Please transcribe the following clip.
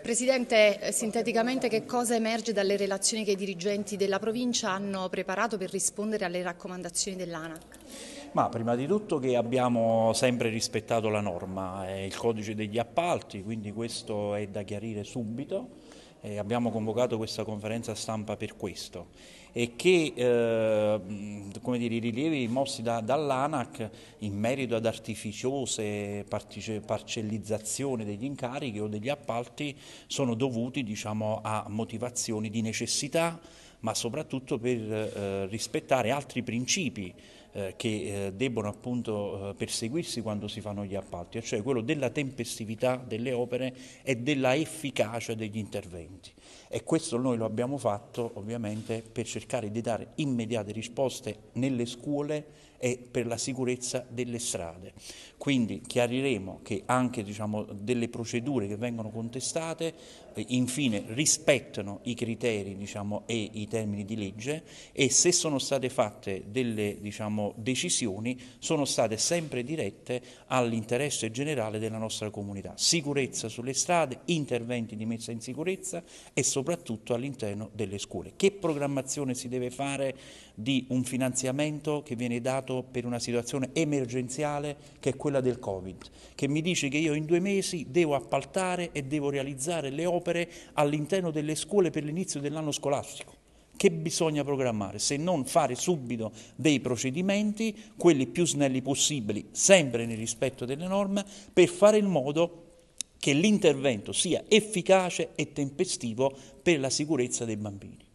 Presidente, sinteticamente che cosa emerge dalle relazioni che i dirigenti della provincia hanno preparato per rispondere alle raccomandazioni dell'ANAC? Ma prima di tutto che abbiamo sempre rispettato la norma, è il codice degli appalti, quindi questo è da chiarire subito eh, abbiamo convocato questa conferenza stampa per questo e che eh, dire, i rilievi mossi da, dall'ANAC in merito ad artificiose parcellizzazioni degli incarichi o degli appalti sono dovuti diciamo, a motivazioni di necessità ma soprattutto per eh, rispettare altri principi eh, che eh, debbono appunto eh, perseguirsi quando si fanno gli appalti, cioè quello della tempestività delle opere e della efficacia degli interventi. E questo noi lo abbiamo fatto ovviamente per cercare di dare immediate risposte nelle scuole e per la sicurezza delle strade. Quindi chiariremo che anche diciamo, delle procedure che vengono contestate infine rispettano i criteri diciamo, e i termini di legge e se sono state fatte delle diciamo, prendiamo decisioni sono state sempre dirette all'interesse generale della nostra comunità. Sicurezza sulle strade, interventi di messa in sicurezza e soprattutto all'interno delle scuole. Che programmazione si deve fare di un finanziamento che viene dato per una situazione emergenziale che è quella del Covid, che mi dice che io in due mesi devo appaltare e devo realizzare le opere all'interno delle scuole per l'inizio dell'anno scolastico. Che bisogna programmare? Se non fare subito dei procedimenti, quelli più snelli possibili, sempre nel rispetto delle norme, per fare in modo che l'intervento sia efficace e tempestivo per la sicurezza dei bambini.